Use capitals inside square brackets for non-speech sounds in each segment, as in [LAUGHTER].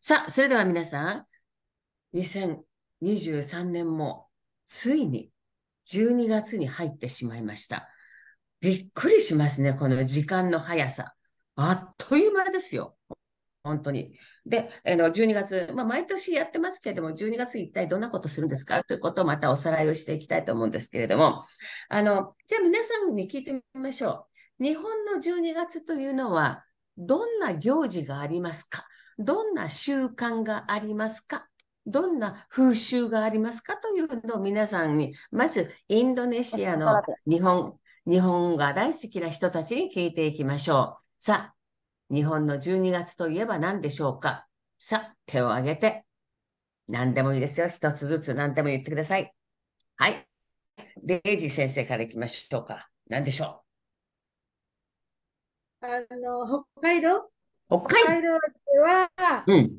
さあ、それでは皆さん、2023年もついに12月に入ってしまいました。びっくりしますね、この時間の速さ。あっという間ですよ。本当に。で、あの12月、まあ、毎年やってますけれども、12月一体どんなことするんですかということをまたおさらいをしていきたいと思うんですけれども、あのじゃあ皆さんに聞いてみましょう。日本の12月というのは、どんな行事がありますかどんな習慣がありますかどんな風習がありますかというのを皆さんに、まずインドネシアの日本、日本が大好きな人たちに聞いていきましょう。さあ、日本の12月といえば何でしょうかさあ、手を挙げて、何でもいいですよ。一つずつ何でも言ってください。はい。デイジー先生からいきましょうか。何でしょうあの、北海道北海道では、うん、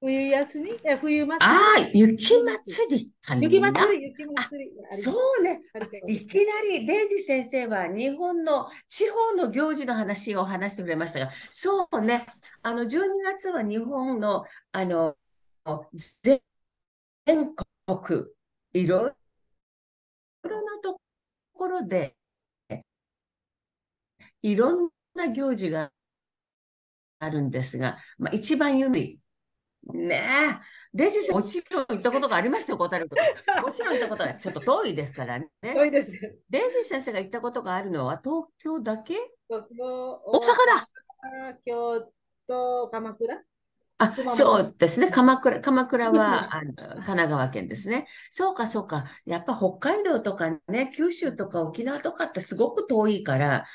冬休みえ冬祭りああ、雪祭りかな。雪祭り、雪祭り。そうね。いきなり、デイジ先生は日本の地方の行事の話を話してくれましたが、そうね。あの、12月は日本の、あの、全国、いろいろなところで、いろんな行事があるんですが、まあ、一番有名。ねえ、デジさん、もちろん行ったことがありますよ、小樽と [LAUGHS] もちろん行ったことはちょっと遠いですからね。遠いですデデジ先生が行ったことがあるのは東京だけ東京大阪だ京都、鎌倉あ、そうですね。鎌倉、鎌倉は、あの、神奈川県ですね。そうか、そうか。やっぱ北海道とかね、九州とか沖縄とかってすごく遠いから、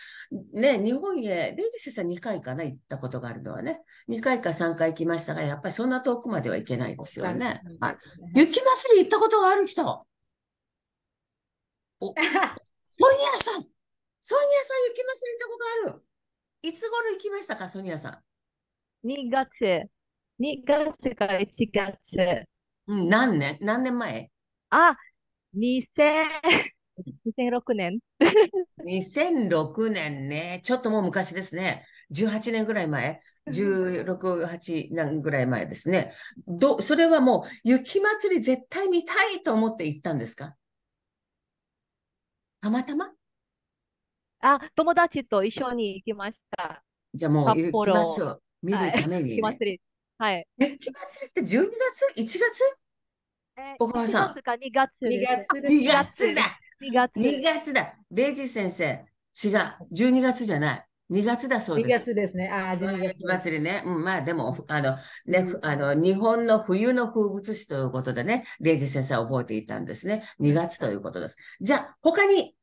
ね、日本へ、デイジ先生2回かな、行ったことがあるのはね。2回か3回行きましたが、やっぱりそんな遠くまでは行けないですよね。はい。雪祭り行ったことがある人。お、[LAUGHS] ソニアさん。ソニアさん、雪祭り行ったことある。いつ頃行きましたか、ソニアさん。2学生。2月か1月。うん、何年何年前あ、2 0 0 6年。2006年ね。ちょっともう昔ですね。18年ぐらい前。16、8年ぐらい前ですね。ど、それはもう雪まつり絶対見たいと思って行ったんですかたまたまあ、友達と一緒に行きました。じゃあもう雪まつを見るために、ねはい、雪まつり。はい。え、気まずれって12月 ?1 月え小川さん。1月か2月です。2月だ。2月。2月だ。レイジー先生。違う。12月じゃない。2月だそうです。2月ですね。ああ、12月。祭りね。うん、まあでも、あの、ね、あの、日本の冬の風物詩ということでね、レイジー先生は覚えていたんですね。2月ということです。じゃあ、他に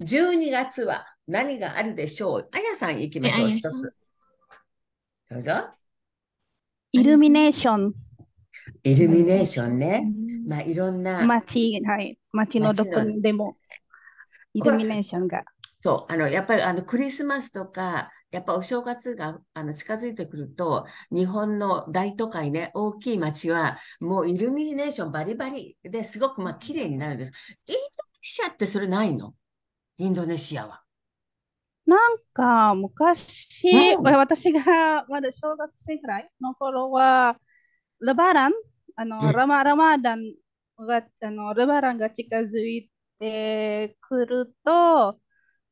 12月は何があるでしょうあやさん行きましょう、一つ。どうぞ。イルミネーション。イルミネーションね。まあ、いろんな。街、はい。街のどこにでも、イルミネーションが。そう。あの、やっぱり、あの、クリスマスとか、やっぱお正月があの近づいてくると、日本の大都会ね、大きい街は、もうイルミネーションバリバリですごくまあ綺麗になるんです。インドネシアってそれないのインドネシアは。なんか昔、うん、私がまだ小学生ぐらいの頃は、レバラン、あの、うん、ラマラマダンが、あの、レバランが近づいてくると、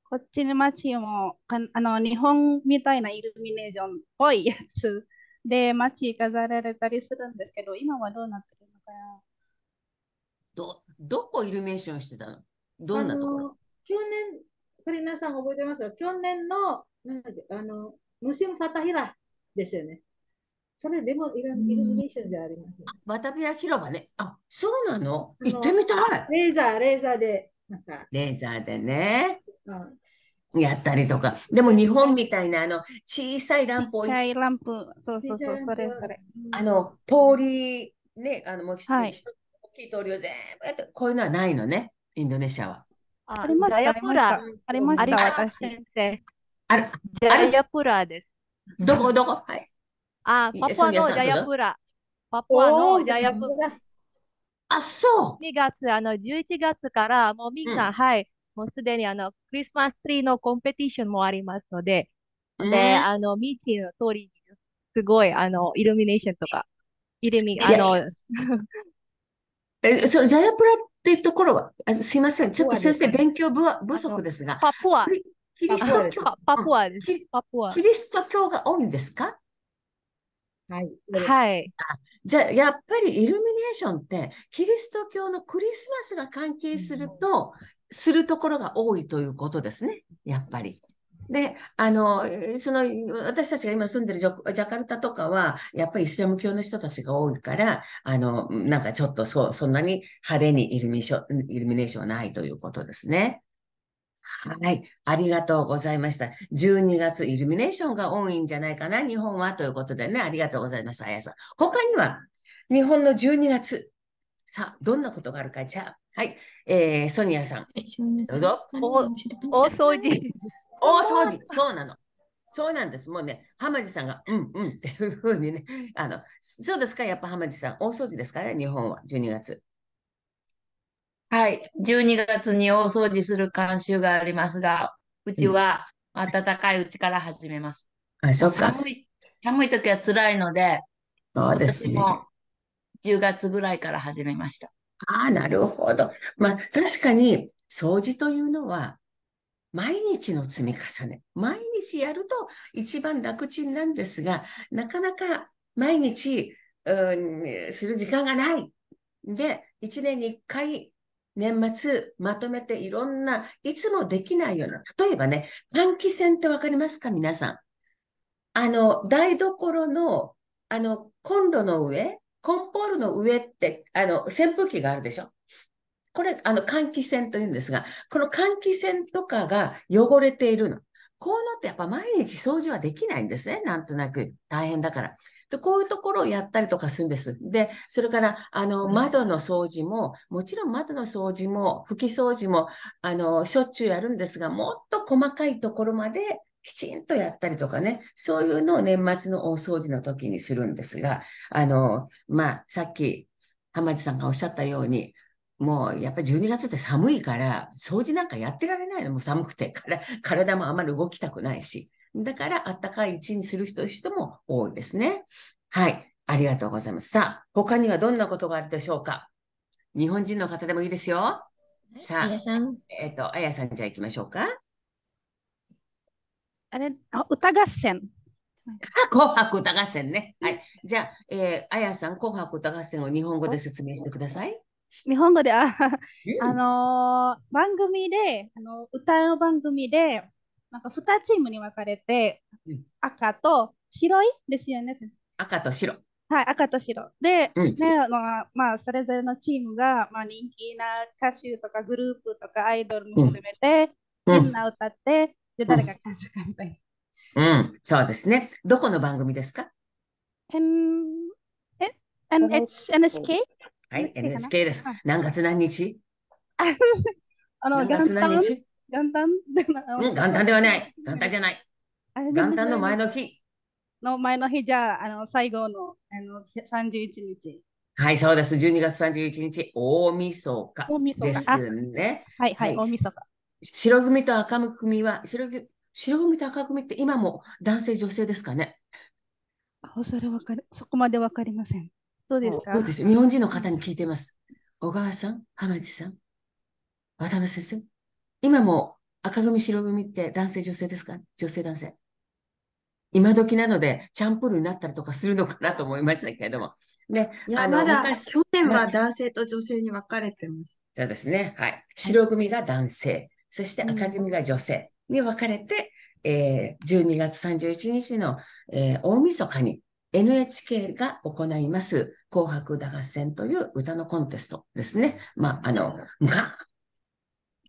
こっちの街もあの日本みたいなイルミネーションっぽいやつ [LAUGHS] で街飾られたりするんですけど、今はどうなってるのかなど、どこイルミネーションしてたのどんなところ ?9 年これ皆さん覚えてますか去年のあのムシム・ファタヒラですよね。それでもイルミネーションであります。バタピラ広場ね。あ、そうなの行ってみたい。レーザー、レーザーで。なんかレーザーでね。うんやったりとか。でも日本みたいなあの小さいランプ小さいランプ。そうそうそう、それそれ。あの、通り、ね、あの、もう一、はい、大きい通りを全部やって、こういうのはないのね、インドネシアは。ありました、ありました。ありました、私。先生。あジャヤプラです。どこどこはい。あ、パパのジャヤプラ。パパのジャヤプラ。あ、そう。二月、あの、11月から、もうみんな、うん、はい、もうすでにあの、クリスマスツリーのコンペティションもありますので、で、ね、あの、ミーティーの通り、すごい、あの、イルミネーションとか、イルミ、あの、え、それ、ジャヤプラっっていうところは、あすいません、ちょっと先生、勉強不不足ですが、パプア。キリスト教パプアです。パプア。キリスト教が多いんですかはい。はい。じゃあ、やっぱりイルミネーションって、キリスト教のクリスマスが関係すると、するところが多いということですね。やっぱり。で、あの、その、私たちが今住んでるジャカルタとかは、やっぱりイスラム教の人たちが多いから、あの、なんかちょっとそう、そんなに派手にイルミショイルミネーションはないということですね。はい。ありがとうございました。12月イルミネーションが多いんじゃないかな、日本はということでね、ありがとうございました、あやさん。他には、日本の12月、さあ、どんなことがあるか、じゃあ、はい。えー、ソニアさん。どうぞ。大掃除。大掃除。そうなの。そうなんです。もうね、浜地さんが、うんうんっていうふうにね、[LAUGHS] あの、そうですか、やっぱ浜地さん、大掃除ですかね、日本は、12月。はい、12月に大掃除する慣習がありますが、うちは暖かいうちから始めます。うん、あ、そっか。寒い、寒い時は辛いので、そうですね。10月ぐらいから始めました。ああ、なるほど。まあ、確かに、掃除というのは、毎日の積み重ね、毎日やると一番楽ちんなんですが、なかなか毎日、うん、する時間がない。で、1年に1回年末まとめていろんないつもできないような、例えばね、換気扇ってわかりますか皆さん。あの、台所の、あの、コンロの上、コンポールの上って、あの、扇風機があるでしょこれ、あの、換気扇というんですが、この換気扇とかが汚れているの。こういうのってやっぱ毎日掃除はできないんですね。なんとなく大変だから。で、こういうところをやったりとかするんです。で、それから、あの、窓の掃除も、もちろん窓の掃除も、拭き掃除も、あの、しょっちゅうやるんですが、もっと細かいところまできちんとやったりとかね、そういうのを年末の大掃除の時にするんですが、あの、まあ、さっき、浜地さんがおっしゃったように、もうやっぱり12月って寒いから、掃除なんかやってられないの、もう寒くてから、体もあまり動きたくないし。だから、あったかいうちにする人人も多いですね。はい。ありがとうございます。さあ、他にはどんなことがあるでしょうか日本人の方でもいいですよ。さあ、さん。えっ、ー、と、あやさんじゃあ行きましょうか。あれ、あ歌合戦。紅白歌合戦ね。はい。じゃあ、えー、あやさん、紅白歌合戦を日本語で説明してください。日本語では、あのー、番組で、あの歌の番組で、なんか2チームに分かれて、うん、赤と白いですよね。赤と白。はい、赤と白。で、うん、ねあのまあ、それぞれのチームが、まあ、人気な歌手とかグループとかアイドルも含めて、み、うん、な歌って、で、誰が勝つかみたいな。うん、そうですね。どこの番組ですか ?N、え NHK? はい、NHK です。何月何日あの、元旦元旦元旦ではない。元旦じゃない。元旦の前の日。の前の日じゃあ、あの、最後の、あの、31日。はい、そうです。12月31日、大晦日ですね。はい、はい、大晦日。白組と赤組は、白組白組と赤組って今も男性、女性ですかねあそれわかる、そこまでわかりません。そうですかうです日本人の方に聞いてます。小川さん、浜地さん、渡辺先生。今も赤組、白組って男性、女性ですか女性、男性。今時なので、チャンプルになったりとかするのかなと思いましたけれども。ね、いや、まだ去年は男性と女性に分かれてます。そうですね。はい。白組が男性、そして赤組が女性に分かれて、うん、えー、12月31日の、えー、大晦日に NHK が行います紅白歌合戦という歌のコンテストですね。まあ、あの、が、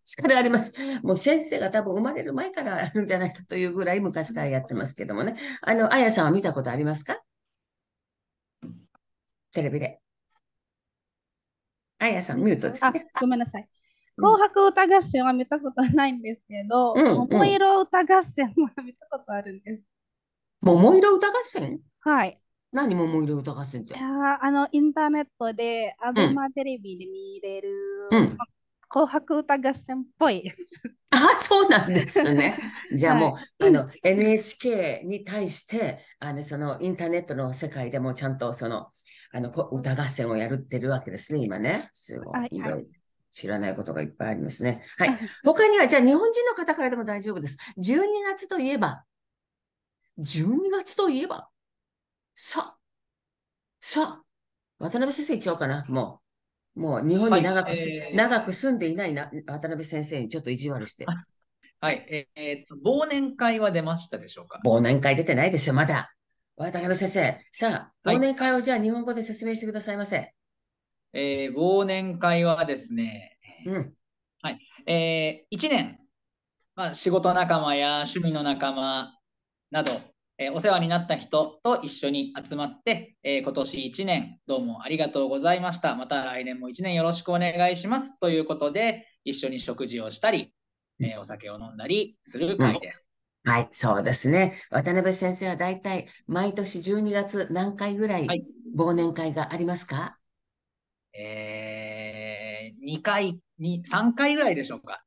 力あります。もう先生が多分生まれる前からあるんじゃないかというぐらい昔からやってますけどもね。あの、あやさんは見たことありますかテレビで。あやさん、ミュートですね。ごめんなさい。紅白歌合戦は見たことないんですけど、うん、桃色歌合戦は見たことあるんです。桃色歌合戦はい。何、い色歌合戦って。いやあの、インターネットで、アベマテレビで見れる、うん。紅白歌合戦っぽい。[LAUGHS] あ、そうなんですね。[LAUGHS] じゃあもう、はいあの NHK に対してあのそのインターネットの世界でもちゃんとそのあのこ歌合戦をやるってるわけですね、今ね。すごいい。ろいろ知らないことがいっぱいありますね。はい。他には、じゃあ日本人の方からでも大丈夫です。12月といえば、12月といえば、そう。そう。渡辺先生行っちゃおうかな、もう。もう日本に長くはいえー、長く住んでいないな渡辺先生にちょっと意地悪して。はい、えー、えー、忘年会は出ましたでしょうか忘年会出てないですよ、まだ。渡辺先生、さあ、忘年会をじゃあ日本語で説明してくださいませ。はい、えー、忘年会はですね、うん。はい、えー、1年、まあ、仕事仲間や趣味の仲間など、えー、お世話になった人と一緒に集まって、えー、今年1年どうもありがとうございました。また来年も1年よろしくお願いします。ということで、一緒に食事をしたり、えー、お酒を飲んだりする会です。はい、はい、そうですね。渡辺先生はだいたい毎年12月何回ぐらい忘年会がありますか、はい、えー、2回、3回ぐらいでしょうか。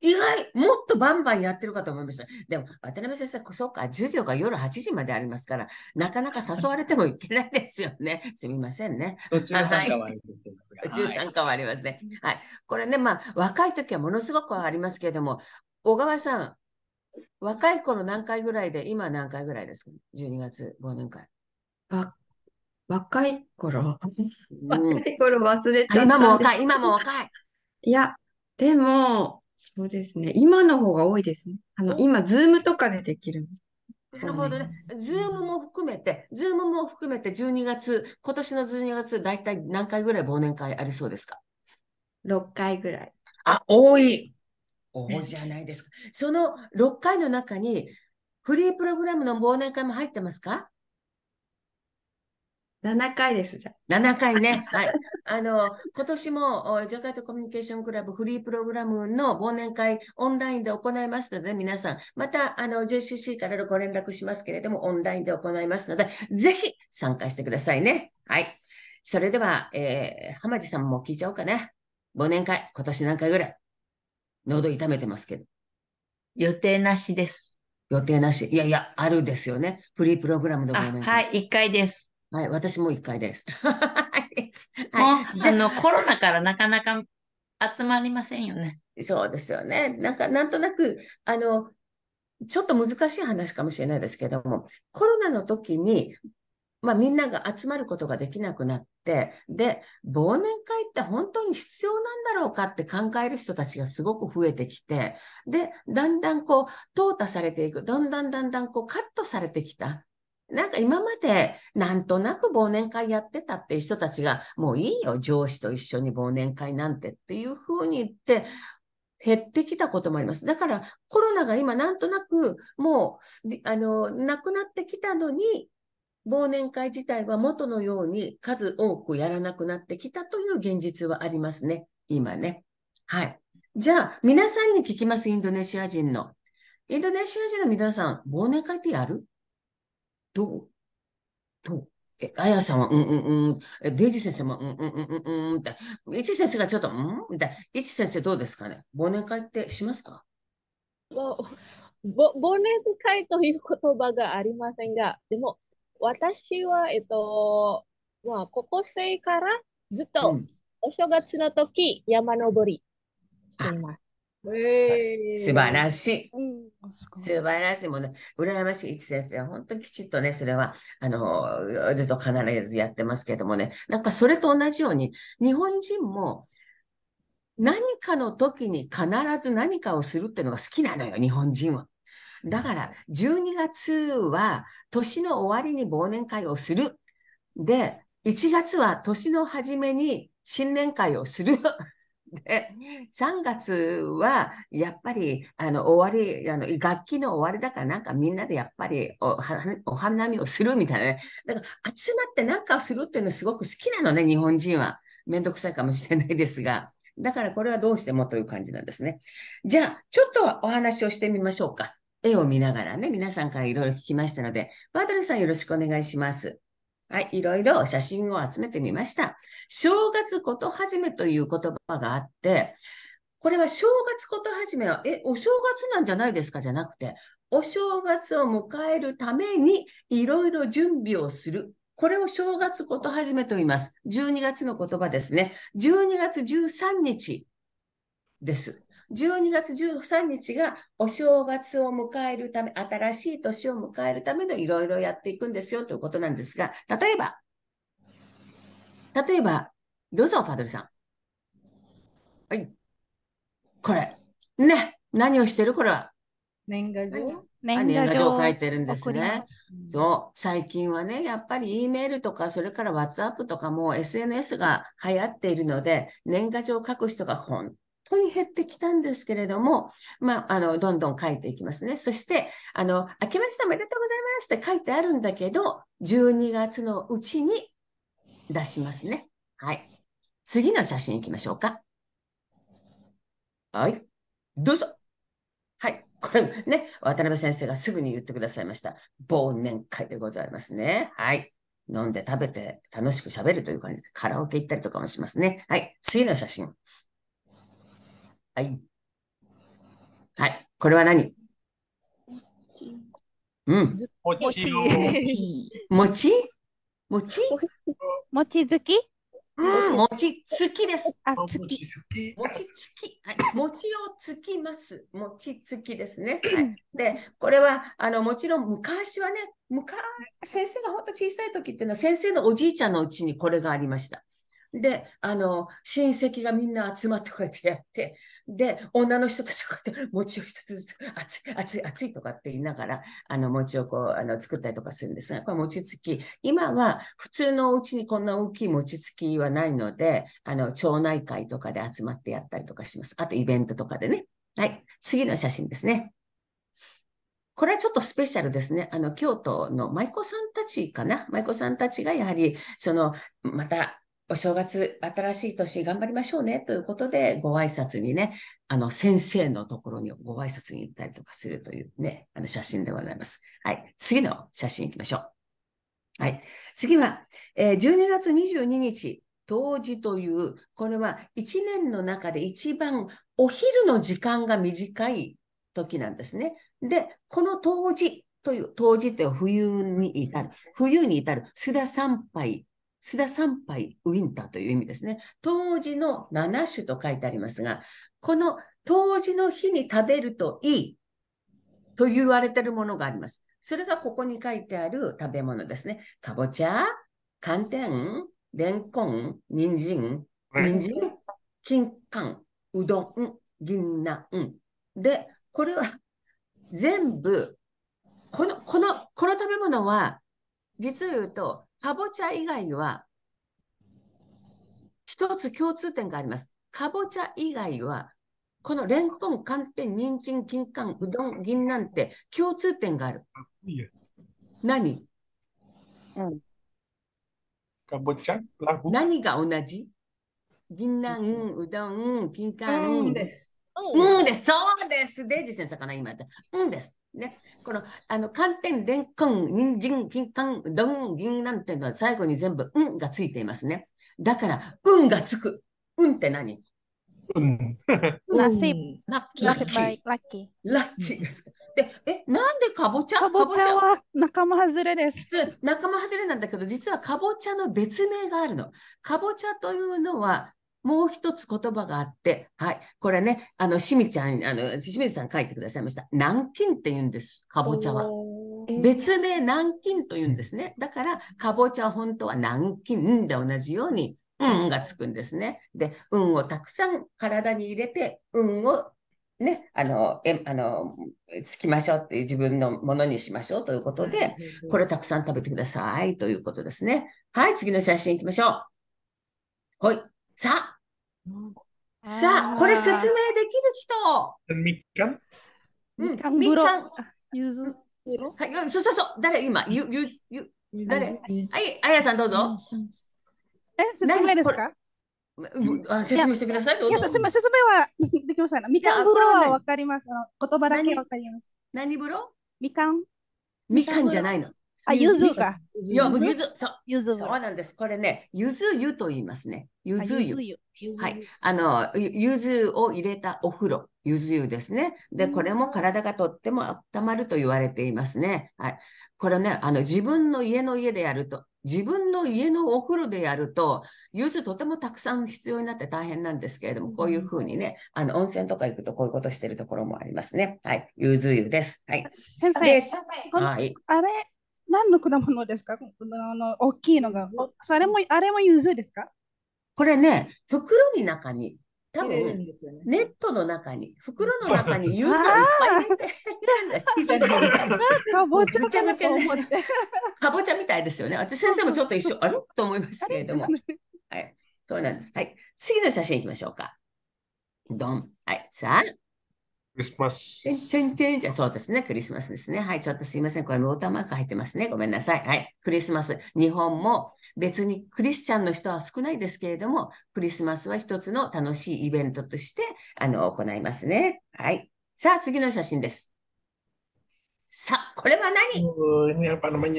意外、もっとバンバンやってるかと思いました。でも、渡辺先生、そうか、授業が夜8時までありますから、なかなか誘われてもいけないですよね。[LAUGHS] すみませんね。途中参加はありますが。途中参加はありますね。はい。これね、まあ、若い時はものすごくありますけれども、小川さん、若い頃何回ぐらいで、今何回ぐらいですか ?12 月5年会。若い頃、うん、若い頃忘れちゃった、今も若い、今も若い。いや、でも、そうですね。今の方が多いですね。あの、今、ズームとかでできる。なるほどね。ズームも含めて、ズームも含めて12月、今年の12月、だいたい何回ぐらい忘年会ありそうですか ?6 回ぐらい。あ、多い。多いじゃないですか。その6回の中に、フリープログラムの忘年会も入ってますか7回です、7回ね。はい。あの、今年も、ジャカートコミュニケーションクラブフリープログラムの忘年会オンラインで行いますので、皆さん、また、あの、JCC からご連絡しますけれども、オンラインで行いますので、ぜひ参加してくださいね。はい。それでは、えー、浜地さんも聞いちゃおうかね。忘年会、今年何回ぐらい喉痛めてますけど。予定なしです。予定なし。いやいや、あるですよね。フリープログラムでもはい、1回です。はい、私も1回です。[LAUGHS] はい、あのコロナからなかなか集まりませんよね。そうですよね。なんか、なんとなく、あの、ちょっと難しい話かもしれないですけども、コロナの時に、まあ、みんなが集まることができなくなって、で、忘年会って本当に必要なんだろうかって考える人たちがすごく増えてきて、で、だんだんこう、淘汰されていく、どんだんだんだんこう、カットされてきた。なんか今までなんとなく忘年会やってたっていう人たちが、もういいよ、上司と一緒に忘年会なんてっていうふうに言って、減ってきたこともあります。だからコロナが今なんとなくもう、あの、なくなってきたのに、忘年会自体は元のように数多くやらなくなってきたという現実はありますね。今ね。はい。じゃあ、皆さんに聞きます、インドネシア人の。インドネシア人の皆さん、忘年会ってやるどうどうえ、あやさんは、うんうんうん。デイジ先生も、うんうんうんうんって。イ一先生がちょっと、うんって。イチ先生どうですかね忘年会ってしますか忘年会という言葉がありませんが、でも、私は、えっと、まあ、高校生からずっと、お正月の時、山登りしています。素晴らしい。素晴らしいもの、ね、羨ましい一先生、は本当にきちっとね、それは、あの、ずっと必ずやってますけどもね、なんかそれと同じように、日本人も何かの時に必ず何かをするっていうのが好きなのよ、日本人は。だから、12月は年の終わりに忘年会をする。で、1月は年の初めに新年会をする。3月はやっぱりあの終わりあの、楽器の終わりだからなんかみんなでやっぱりおお花見をするみたいなね。だから集まって何かをするっていうのすごく好きなのね、日本人は。面倒くさいかもしれないですが。だからこれはどうしてもという感じなんですね。じゃあ、ちょっとお話をしてみましょうか。絵を見ながらね、皆さんからいろいろ聞きましたので、バトドルさんよろしくお願いします。はい、いろいろ写真を集めてみました。正月ことはじめという言葉があって、これは正月ことはじめは、え、お正月なんじゃないですかじゃなくて、お正月を迎えるためにいろいろ準備をする。これを正月ことはじめと言います。12月の言葉ですね。12月13日です。12月13日がお正月を迎えるため、新しい年を迎えるためのいろいろやっていくんですよということなんですが、例えば、例えば、どうぞ、ファドルさん。はい。これ。ね。何をしてるこれは。年賀状年賀状を書いてるんですね。そう。最近はね、やっぱり E メールとか、それから WhatsApp とかも SNS が流行っているので、年賀状を書く人が本当に減ってきたんですけれども、まあ、あの、どんどん書いていきますね。そして、あの、明けましておめでとうございますって書いてあるんだけど、12月のうちに出しますね。はい。次の写真いきましょうか。はい。どうぞ。はい。これね、渡辺先生がすぐに言ってくださいました。忘年会でございますね。はい。飲んで食べて楽しく喋るという感じで、カラオケ行ったりとかもしますね。はい。次の写真。はい。はい。これは何うん。もちもちもちもち好きうん、餅つきです。あ、つき。餅つき。はい。餅をつきます。餅つきですね。[CLEARS THROAT] はい、で、これは、あの、もちろん昔はね、昔、先生が本当小さい時っていうのは、先生のおじいちゃんのうちにこれがありました。で、あの、親戚がみんな集まってこうやってやって、で、女の人たちがこうやって餅を一つずつ、熱い、熱い、熱いとかって言いながら、あの餅をこう、あの作ったりとかするんですが、これ餅つき。今は普通のお家にこんな大きい餅つきはないので、あの、町内会とかで集まってやったりとかします。あとイベントとかでね。はい。次の写真ですね。これはちょっとスペシャルですね。あの、京都の舞妓さんたちかな。舞妓さんたちがやはり、その、また、お正月、新しい年頑張りましょうねということで、ご挨拶にね、あの、先生のところにご挨拶に行ったりとかするというね、あの写真でございます。はい。次の写真行きましょう。はい。次は、えー、12月22日、冬至という、これは1年の中で一番お昼の時間が短い時なんですね。で、この冬至という、冬至という冬に至る、冬に至る須田参拝須田参拝ウィンターという意味ですね。冬至の7種と書いてありますが、この冬至の日に食べるといいと言われているものがあります。それがここに書いてある食べ物ですね。かぼちゃ、寒天、レンコン、人参、人参、金柑、うどん、銀杏。で、これは全部、この、この、この食べ物は、実を言うと、かぼちゃ以外は、一つ共通点があります。かぼちゃ以外は、このレンコン、寒天、人参、金柑、うどん、銀なんて共通点がある。何、うん、かぼちゃ何が同じ銀杏、うどん、金柑。うんです。うんです。そうです。デイジ先生かな、今。うんです。ね、このあの寒天、レンコン、人参、金柑、どん、銀なんていうのは最後に全部「うん」がついていますね。だから「うん」がつく。「うん」って何うん。ラッキー。ラッキー。ラッキーです。で、え、なんでかぼちゃかぼちゃは仲間外れです。仲間外れなんだけど、実はかぼちゃの別名があるの。かぼちゃというのは、もう一つ言葉があって、はい、これね、あの、しみちゃん、あの、清水さん書いてくださいました。南京って言うんです、かぼちゃは。別名南京と言うんですね。だから、かぼちゃ本当は南京で同じように、うんがつくんですね。で、運をたくさん体に入れて、運をね、あの、え、あの、つきましょうっていう自分のものにしましょうということで、これたくさん食べてくださいということですね。はい、次の写真行きましょう。はい。さあ、さあ、これ説明できる人みかんうみかん。ゆず。はい、そうそうそう。誰今ゆ、ゆ、ゆ、誰はい、あやさんどうぞ。え、説明ですかあ説明してください。いや、説明説はできません。みかん風呂はわかります。言葉だけわかります。何風呂みかん。みかんじゃないの。あ、ゆずか。ゆず、そう。ゆず。そうなんです。これね、ゆず湯と言いますね。ゆず湯。はい。あの、ゆずを入れたお風呂。ゆず湯ですね。で、これも体がとっても温まると言われていますね。はい。これね、あの、自分の家の家でやると、自分の家のお風呂でやると、ゆずとてもたくさん必要になって大変なんですけれども、こういうふうにね、あの、温泉とか行くとこういうことしてるところもありますね。はい。ゆず湯です。はい。先生、はい。あれ、何の果物ですかあの大きいのが。それも、あれもゆずですかこれね、袋の中に、多分、ね、ネットの中に、袋の中にゆずをいっぱい入れてるんだ、かぼちゃちゃね、かぼちゃみたいですよね。私、先生もちょっと一緒、あれと思いますけれども。はい、そうなんです。はい。次の写真いきましょうか。どん。はい。さあ、クリスマス。チェンチェンチェン。そうですね、クリスマスですね。はい、ちょっとすいません。これ、ウォーターマーク入ってますね。ごめんなさい。はい、クリスマス。日本も別にクリスチャンの人は少ないですけれども、クリスマスは一つの楽しいイベントとして、あの、行いますね。はい。さあ、次の写真です。さあ、これは何パドマツ。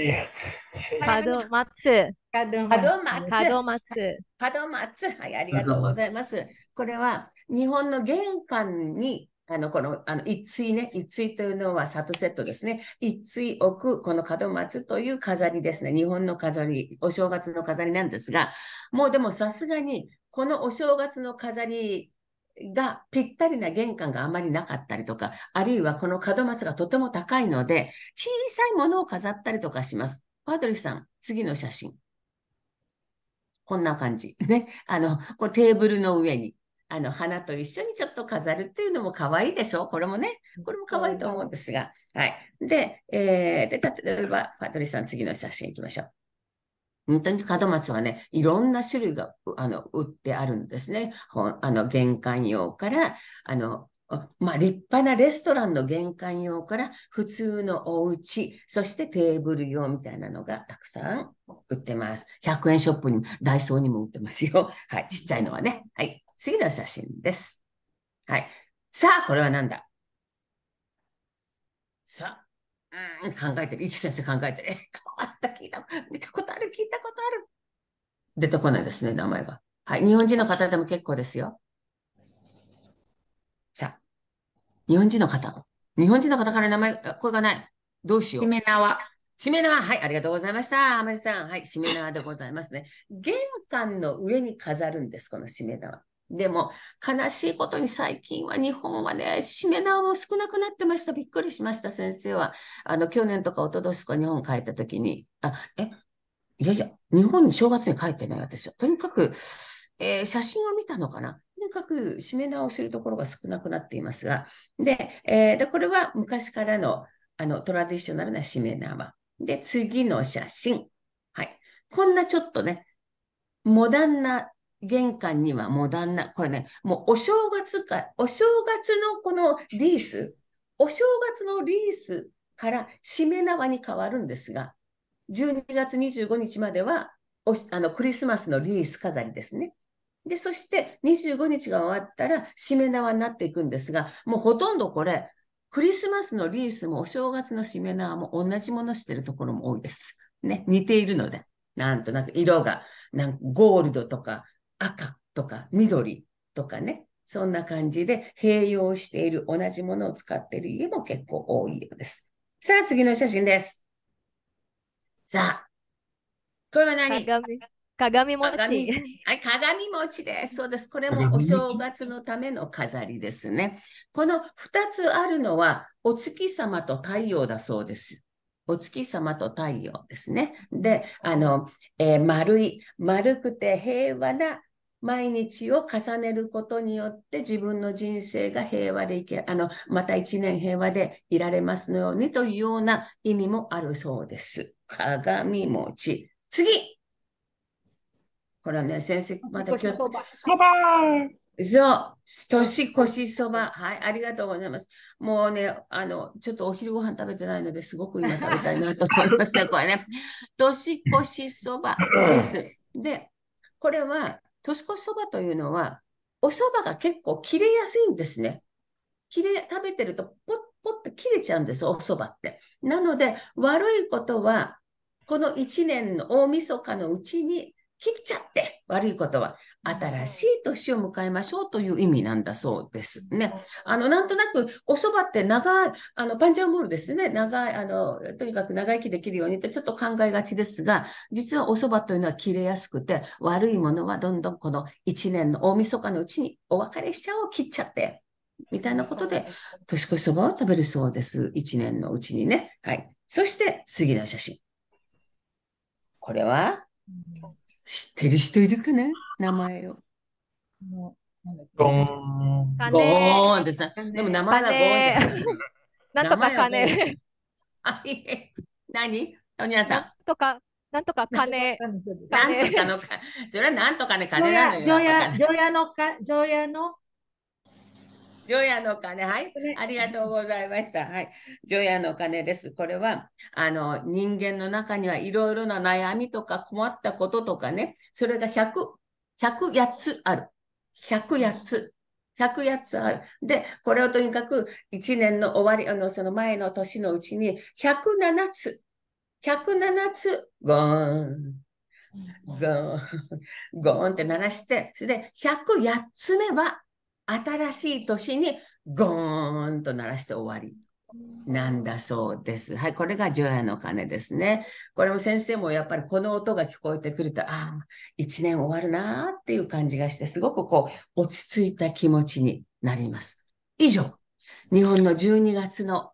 パドマツ。パドマツ。はい、ありがとうございます。これは日本の玄関にあの、この、あの、一対ね、一対というのはサトセットですね。一対置く、この門松という飾りですね。日本の飾り、お正月の飾りなんですが、もうでもさすがに、このお正月の飾りがぴったりな玄関があまりなかったりとか、あるいはこの門松がとても高いので、小さいものを飾ったりとかします。パドリさん、次の写真。こんな感じ。ね。あの、こうテーブルの上にあの花と一緒にちょっと飾るっていうのも可愛いでしょこれもね、これも可愛いと思うんですが。はい。で、えー、で例えば、パトリさん、次の写真行きましょう。本当に門松はね、いろんな種類があの売ってあるんですね。あの玄関用から、あのまあ、立派なレストランの玄関用から普通のお家そしてテーブル用みたいなのがたくさん売ってます。100円ショップにダイソーにも売ってますよ。はい、ちっちゃいのはね。はい。次の写真です。はい。さあ、これは何ださあ、うん、考えてる。一先生考えてる。え、変わった、聞いた、見たことある、聞いたことある。出てこないですね、名前が。はい。日本人の方でも結構ですよ。さあ、日本人の方。日本人の方から名前、声がない。どうしよう。しめ縄。しめ縄。はい、ありがとうございました。あまりさん。はい、しめ縄でございますね。玄関の上に飾るんです、このしめ縄。でも悲しいことに最近は日本はね、締め縄も少なくなってました。びっくりしました、先生は。あの、去年とか一昨年か日本帰った時に、あ、え、いやいや、日本に正月に帰ってない私は。とにかく、えー、写真を見たのかなとにかく締め縄をするところが少なくなっていますが。で、えー、でこれは昔からのあのトラディショナルな締め縄。で、次の写真。はい。こんなちょっとね、モダンな玄関にはモダンな、これね、もうお正月か、お正月のこのリース、お正月のリースからしめ縄に変わるんですが、12月25日まではあのクリスマスのリース飾りですね。で、そして25日が終わったらしめ縄になっていくんですが、もうほとんどこれ、クリスマスのリースもお正月のしめ縄も同じものしてるところも多いです。ね、似ているので、なんとなく色がなんかゴールドとか赤とか緑とかね、そんな感じで併用している同じものを使っている家も結構多いようです。さあ、次の写真です。さあ、これは何鏡餅鏡鏡餅です。そうです。これもお正月のための飾りですね。この2つあるのはお月様と太陽だそうです。お月様と太陽ですね。で、あの、えー、丸い、丸くて平和な毎日を重ねることによって自分の人生が平和でいけ、あの、また一年平和でいられますのようにというような意味もあるそうです。鏡餅。次これはね、先生、また今日。そばそう、年越しそば。はい、ありがとうございます。もうね、あの、ちょっとお昼ご飯食べてないのですごく今 [LAUGHS] 食べたいなと思いますね、これね。年越しそばです。で、これは年越しそばというのは、お蕎麦が結構切れやすいんですね。切れ、食べてるとポッポッと切れちゃうんです、お蕎麦って。なので、悪いことは、この1年の大晦日のうちに切っちゃって、悪いことは。新しい年を迎えましょうという意味なんだそうですね。あの、なんとなく、お蕎麦って長い、あの、パンジャンボールですね。長い、あの、とにかく長生きできるようにってちょっと考えがちですが、実はお蕎麦というのは切れやすくて、悪いものはどんどんこの1年の大晦日のうちにお別れしちゃおう、切っちゃって。みたいなことで、年越しそばを食べるそうです。1年のうちにね。はい。そして、次の写真。これは、知ってる人いるかね名前を。もうゴーン。ゴーンですね。でも名前はゴーンじゃない。なんとか金。名あいえ何おにゃさん。なんとか、なんとか金。なんとかのか、それはなんとかね、金なのよ。乗屋のか、乗屋の除夜の鐘、はい。ありがとうございました。はい。除夜の鐘です。これは、あの、人間の中にはいろいろな悩みとか困ったこととかね、それが100、108つある。108つ。108つある。で、これをとにかく1年の終わり、あの、その前の年のうちに107つ。107つ、ゴーン、ゴーン、ゴーンって鳴らして、それで108つ目は新しい年にゴーンと鳴らして終わり。なんだそうです。はい、これが除夜の鐘ですね。これも先生もやっぱりこの音が聞こえてくると、ああ、一年終わるなっていう感じがして、すごくこう、落ち着いた気持ちになります。以上、日本の12月の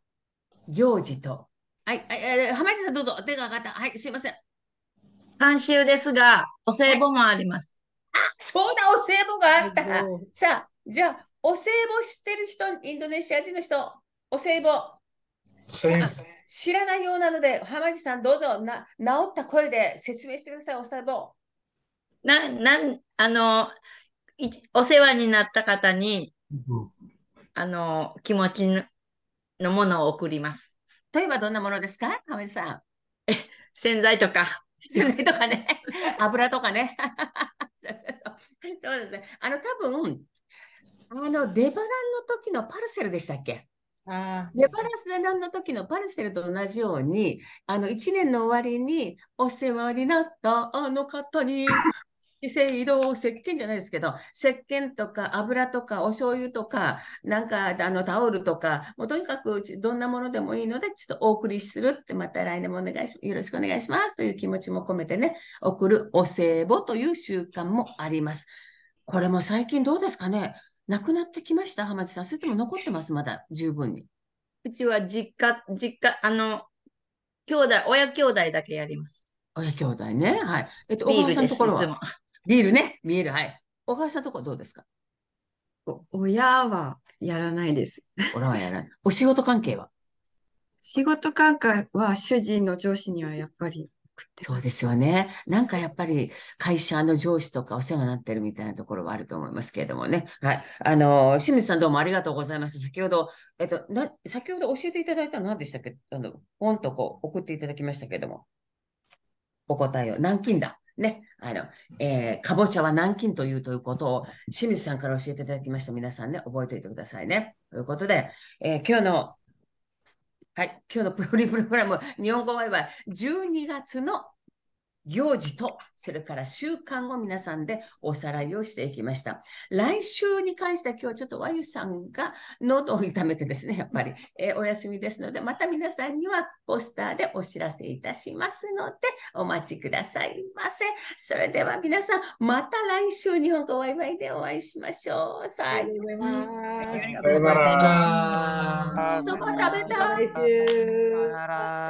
行事と、はい、え浜地さんどうぞ、手が上がった。はい、すいません。監修ですが、お歳暮もあります。はい、あ、そうだ、お歳暮があった。さあ、じゃあ、お歳暮知ってる人、インドネシア人の人、お歳暮。知らないようなので、浜地さん、どうぞな、治った声で説明してください、お歳暮。な、なん、あの、お世話になった方に、あの、気持ちののものを送ります。例えばどんなものですか、浜地さん。え、洗剤とか。洗剤とかね、油とかね。そうですね。あの、多分あの、デバランの時のパルセルでしたっけあレバランス値段の時のパルセルと同じように、あの1年の終わりにお世話になったあの方に、姿勢移動を石鹸じゃないですけど、石鹸とか油とかお醤油とか、なんかあのタオルとか、もうとにかくどんなものでもいいので、ちょっとお送りするって、また来年もお願いしよろしくお願いしますという気持ちも込めてね、送るお歳暮という習慣もあります。これも最近どうですかねなくなってきました浜地さん。それとも残ってますまだ十分に。うちは実家、実家、あの、兄弟、親兄弟だけやります。親兄弟ね。はい。えっと、小川さんのところは。ビールね。ビール、はい。小川さんのところどうですか親はやらないです。親はやらない。お仕事関係は仕事関係は主人の上司にはやっぱりくて。そうですよね。なんかやっぱり会社の上司とかお世話になってるみたいなところはあると思いますけれどもね。はい。あの、清水さんどうもありがとうございます。先ほど、えっと、な先ほど教えていただいたのは何でしたっけあの、ポンとこう送っていただきましたけれども。お答えを、南京だ。ね、あの、えー、かぼちゃは南京というということを、清水さんから教えていただきました。皆さんね、覚えておいてくださいね。ということで、えー、今日のはい、今日のプロリプログラム、日本語ワイワイ、12月の行事と、それから習慣を皆さんでおさらいをしていきました。来週に関しては今日ちょっと和ゆさんが喉を痛めてですね、やっぱり、えー、お休みですので、また皆さんにはポスターでお知らせいたしますので、お待ちくださいませ。それでは皆さん、また来週日本語ワイワイでお会いしましょう。さあ、ありがとうございます。ありがとうございます。そば食べたい。